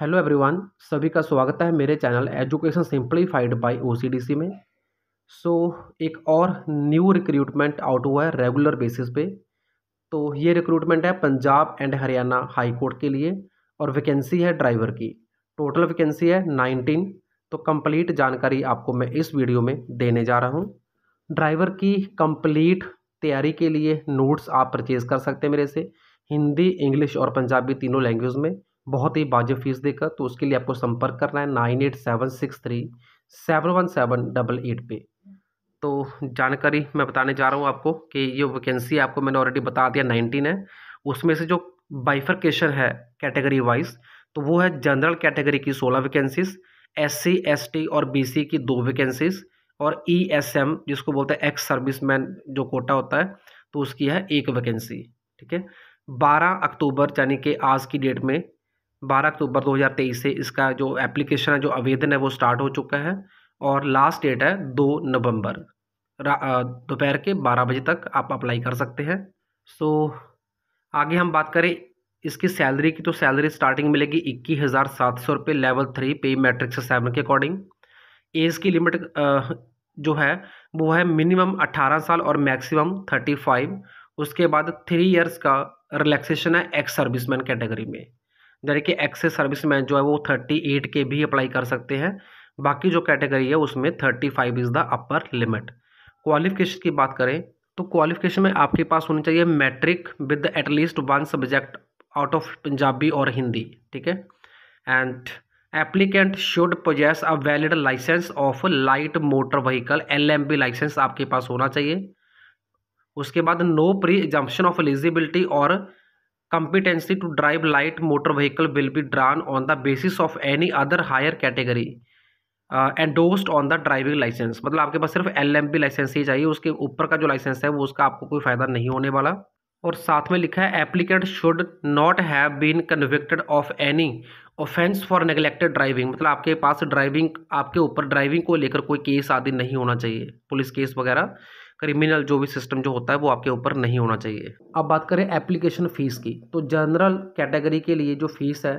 hello everyone सभी का स्वागत है मेरे channel education simplified by OCDC में सो so, एक और न्यू रिक्रूटमेंट आउट हुआ है रेगुलर बेसिस पे तो ये रिक्रूटमेंट है Punjab and Haryana high court के लिए और वैकेंसी है ड्राइवर की टोटल वैकेंसी है नाइनटीन तो कंप्लीट जानकारी आपको मैं इस वीडियो में देने जा रहा हूँ ड्राइवर की कम्प्लीट तैयारी के लिए नोट्स आप परचेज़ कर सकते हैं मेरे से हिंदी इंग्लिश और पंजाबी तीनों लैंग्वेज में बहुत ही बाजब फीस देकर तो उसके लिए आपको संपर्क करना है nine eight seven six three seven one seven double eight पे तो जानकारी मैं बताने जा रहा हूँ आपको कि ये वैकेंसी आपको मैंने ऑलरेडी बता दिया नाइनटीन है उसमें से जो बाइफरकेशन है कैटेगरी वाइज तो वो है जनरल कैटेगरी की सोलह vacancies S C S T और बी सी की दो वैकेंसीज और ई एस एम जिसको बोलते हैं एक्स मैन जो कोटा होता है तो उसकी है एक वैकेंसी ठीक है बारह अक्टूबर यानी कि आज की डेट में बारह अक्टूबर तेईस से इसका जो एप्लीकेशन है जो आवेदन है वो स्टार्ट हो चुका है और लास्ट डेट है दो नवंबर दोपहर के बारह बजे तक आप अप्लाई कर सकते हैं सो आगे हम बात करें इसकी सैलरी की तो सैलरी स्टार्टिंग मिलेगी इक्कीस हज़ार सात सौ रुपये level three pay matrix seven के अकॉर्डिंग एज की लिमिट जो है वो है मिनिमम अट्ठारह साल और मैक्सिमम थर्टी फाइव उसके बाद थ्री ईयर्स का रिलैक्सेशन है एक्स सर्विसमैन कैटेगरी में यानी कि एक्सेस सर्विस मैन जो है वो थर्टी एट के भी अप्लाई कर सकते हैं बाकी जो कैटेगरी है उसमें thirty five is the upper limit qualification की बात करें तो क्वालिफिकेशन में आपके पास होनी चाहिए matric with at least one subject out of Punjabi और हिंदी ठीक है and applicant should possess a valid licence of light motor vehicle L M V licence आपके पास होना चाहिए उसके बाद no pre exemption of eligibility और competency to drive light motor vehicle will be drawn on the basis of any other higher category endorsed on the driving licence मतलब आपके पास सिर्फ एल एम पी लाइसेंस ही चाहिए उसके ऊपर का जो लाइसेंस है वो उसका आपको कोई फ़ायदा नहीं होने वाला और साथ में लिखा है applicant should not have been convicted of any offence for neglected driving मतलब आपके पास ड्राइविंग आपके ऊपर ड्राइविंग को लेकर कोई केस आदि नहीं होना चाहिए पुलिस केस वगैरह क्रिमिनल जो भी सिस्टम जो होता है वो आपके ऊपर नहीं होना चाहिए अब बात करें एप्लीकेशन फ़ीस की तो जनरल कैटेगरी के लिए जो फ़ीस है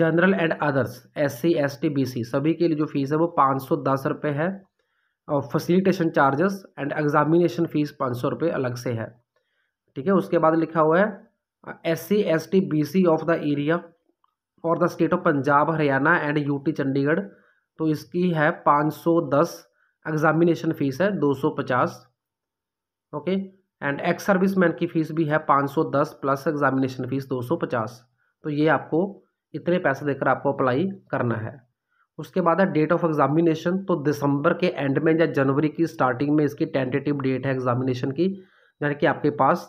general and others S C S T B C सभी के लिए जो फ़ीस है वो पाँच सौ दस रुपये है और facilitation charges and examination fees पाँच सौ रुपये अलग से है ठीक है उसके बाद लिखा हुआ है S C S T B C of the area और the state of Punjab Haryana and UT Chandigarh तो इसकी है पाँच सौ दस एग्ज़ामिनेशन फ़ीस है दो सौ पचास okay and ex serviceman की फ़ीस भी है पाँच सौ दस प्लस एग्जामिनेशन फ़ीस दो सौ पचास तो ये आपको इतने पैसे देकर आपको अप्लाई करना है उसके बाद है डेट ऑफ एग्जामिनेशन तो दिसंबर के एंड में या जनवरी की स्टार्टिंग में इसकी टेंटेटिव डेट है एग्जामिनेशन की यानी कि आपके पास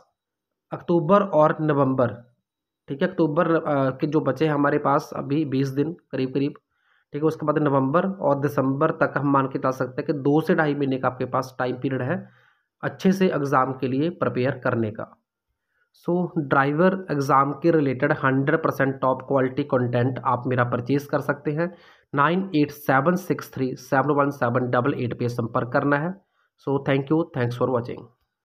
अक्टूबर और नवंबर ठीक है अक्टूबर के जो बचे हैं हमारे पास अभी बीस दिन करीब करीब ठीक है उसके बाद नवंबर और दिसंबर तक हम मान के जा सकते हैं कि दो से ढाई महीने का आपके पास टाइम पीरियड है अच्छे से एग्ज़ाम के लिए प्रपेयर करने का सो ड्राइवर एग्ज़ाम के related hundred percent top quality content आप मेरा परचेज कर सकते हैं nine eight seven six three seven one seven double eight पे संपर्क करना है so thank you thanks for watching